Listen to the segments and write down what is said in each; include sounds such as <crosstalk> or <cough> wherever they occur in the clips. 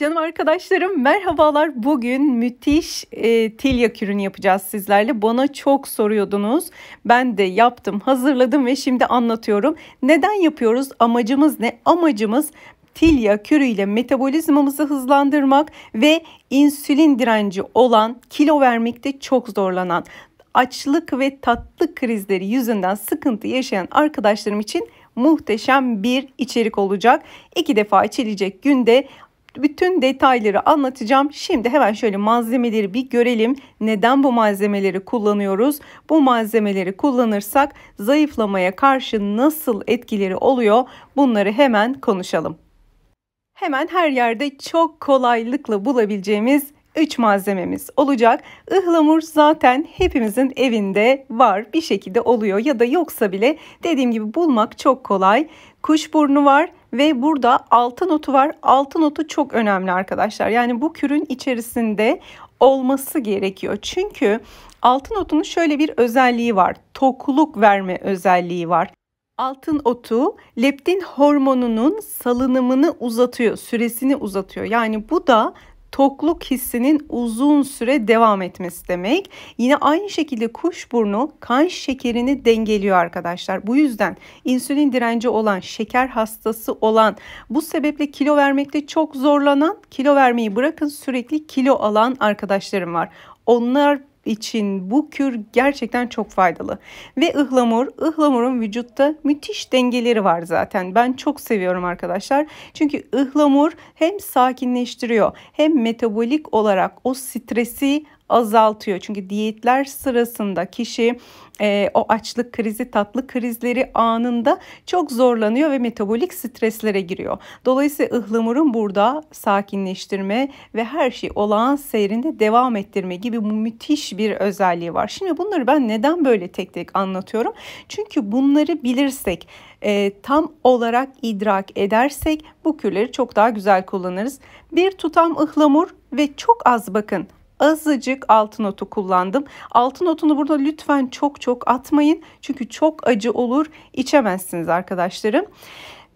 Canım arkadaşlarım merhabalar. Bugün müthiş e, tilyak ürünü yapacağız sizlerle. Bana çok soruyordunuz. Ben de yaptım, hazırladım ve şimdi anlatıyorum. Neden yapıyoruz? Amacımız ne? Amacımız tilya kürüyle metabolizmamızı hızlandırmak ve insülin direnci olan, kilo vermekte çok zorlanan, açlık ve tatlı krizleri yüzünden sıkıntı yaşayan arkadaşlarım için muhteşem bir içerik olacak. İki defa içilecek günde bütün detayları anlatacağım. Şimdi hemen şöyle malzemeleri bir görelim. Neden bu malzemeleri kullanıyoruz? Bu malzemeleri kullanırsak zayıflamaya karşı nasıl etkileri oluyor? Bunları hemen konuşalım. Hemen her yerde çok kolaylıkla bulabileceğimiz 3 malzememiz olacak. Ihlamur zaten hepimizin evinde var bir şekilde oluyor ya da yoksa bile dediğim gibi bulmak çok kolay. Kuşburnu var, ve burada altı notu var. Altı notu çok önemli arkadaşlar. Yani bu kürün içerisinde olması gerekiyor. Çünkü altın otunun şöyle bir özelliği var. Tokluk verme özelliği var. Altın otu leptin hormonunun salınımını uzatıyor, süresini uzatıyor. Yani bu da tokluk hissinin uzun süre devam etmesi demek. Yine aynı şekilde kuş burnu kan şekerini dengeliyor arkadaşlar. Bu yüzden insülin direnci olan, şeker hastası olan, bu sebeple kilo vermekte çok zorlanan, kilo vermeyi bırakın sürekli kilo alan arkadaşlarım var. Onlar için bu kür gerçekten çok faydalı. Ve ıhlamur, ıhlamurun vücutta müthiş dengeleri var zaten. Ben çok seviyorum arkadaşlar. Çünkü ıhlamur hem sakinleştiriyor hem metabolik olarak o stresi azaltıyor. Çünkü diyetler sırasında kişi e, o açlık krizi, tatlı krizleri anında çok zorlanıyor ve metabolik streslere giriyor. Dolayısıyla ıhlamurun burada sakinleştirme ve her şey olağan seyrinde devam ettirme gibi müthiş bir özelliği var. Şimdi bunları ben neden böyle tek tek anlatıyorum? Çünkü bunları bilirsek, e, tam olarak idrak edersek bu kürleri çok daha güzel kullanırız. Bir tutam ıhlamur ve çok az bakın azıcık altın otu kullandım. Altın otunu burada lütfen çok çok atmayın. Çünkü çok acı olur içemezsiniz arkadaşlarım.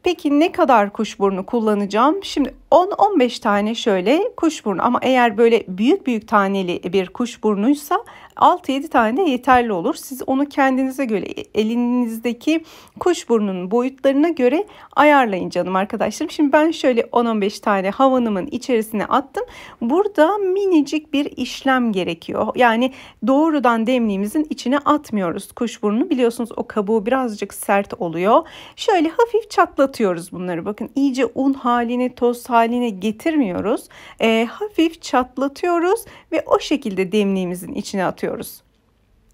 Peki ne kadar kuşburnu kullanacağım? Şimdi 10-15 tane şöyle kuşburnu ama eğer böyle büyük büyük taneli bir kuşburnuysa 6-7 tane de yeterli olur. Siz onu kendinize göre e, elinizdeki kuş burnunun boyutlarına göre ayarlayın canım arkadaşlarım. Şimdi ben şöyle 10-15 tane havanımın içerisine attım. Burada minicik bir işlem gerekiyor. Yani doğrudan demliğimizin içine atmıyoruz kuşburnunu. Biliyorsunuz o kabuğu birazcık sert oluyor. Şöyle hafif çatlatıyoruz bunları. Bakın iyice un haline, toz haline getirmiyoruz. E, hafif çatlatıyoruz ve o şekilde demliğimizin içine atıyoruz tutuyoruz.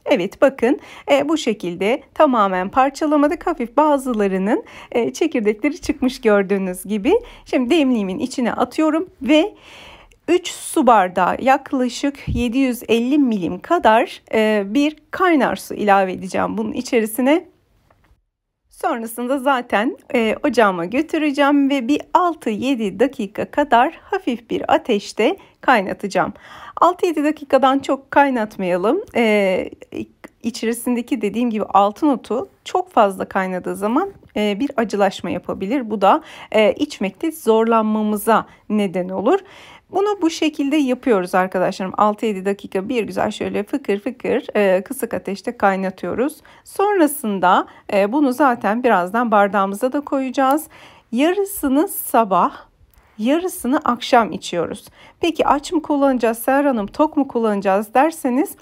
Evet bakın e, bu şekilde tamamen parçalamadık. Hafif bazılarının e, çekirdekleri çıkmış gördüğünüz gibi. Şimdi demliğimin içine atıyorum ve 3 su bardağı yaklaşık 750 milim kadar e, bir kaynar su ilave edeceğim bunun içerisine. Sonrasında zaten e, ocağıma götüreceğim ve bir 6-7 dakika kadar hafif bir ateşte kaynatacağım. 6-7 dakikadan çok kaynatmayalım. E, içerisindeki dediğim gibi altın otu çok fazla kaynadığı zaman e, bir acılaşma yapabilir. Bu da e, içmekte zorlanmamıza neden olur. Bunu bu şekilde yapıyoruz arkadaşlarım. 6-7 dakika bir güzel şöyle fıkır fıkır e, kısık ateşte kaynatıyoruz. Sonrasında e, bunu zaten birazdan bardağımıza da koyacağız. Yarısını sabah, yarısını akşam içiyoruz. Peki aç mı kullanacağız Seher Hanım, tok mu kullanacağız derseniz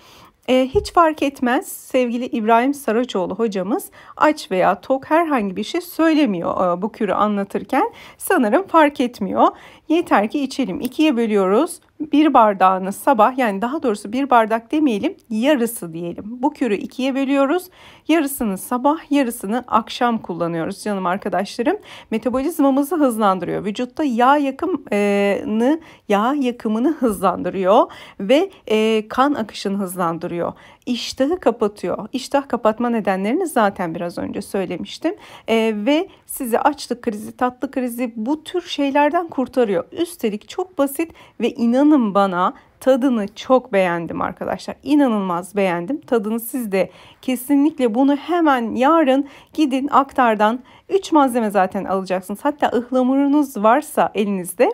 e, hiç fark etmez sevgili İbrahim Saracoğlu hocamız aç veya tok herhangi bir şey söylemiyor e, bu kürü anlatırken. Sanırım fark etmiyor. Yeter ki içelim. İkiye bölüyoruz bir bardağını sabah yani daha doğrusu bir bardak demeyelim yarısı diyelim. Bu kürü ikiye bölüyoruz. Yarısını sabah yarısını akşam kullanıyoruz canım arkadaşlarım. Metabolizmamızı hızlandırıyor. Vücutta yağ yakımını yağ yakımını hızlandırıyor ve e, kan akışını hızlandırıyor iştahı kapatıyor. İştah kapatma nedenlerini zaten biraz önce söylemiştim. E, ve sizi açlık krizi, tatlı krizi bu tür şeylerden kurtarıyor. Üstelik çok basit ve inanın bana tadını çok beğendim arkadaşlar. İnanılmaz beğendim. Tadını siz de kesinlikle bunu hemen yarın gidin aktardan 3 malzeme zaten alacaksınız. Hatta ıhlamurunuz varsa elinizde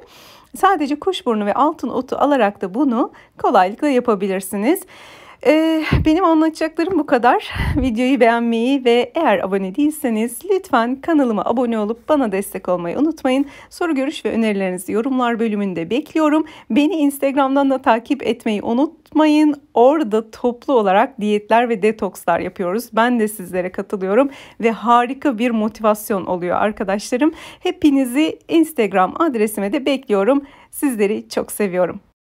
sadece kuşburnu ve altın otu alarak da bunu kolaylıkla yapabilirsiniz. Eh, benim anlatacaklarım bu kadar. <laughs> Videoyu beğenmeyi ve eğer abone değilseniz lütfen kanalıma abone olup bana destek olmayı unutmayın. Soru, görüş ve önerilerinizi yorumlar bölümünde bekliyorum. Beni Instagram'dan da takip etmeyi unutmayın. Orada toplu olarak diyetler ve detokslar yapıyoruz. Ben de sizlere katılıyorum ve harika bir motivasyon oluyor arkadaşlarım. Hepinizi Instagram adresime de bekliyorum. Sizleri çok seviyorum.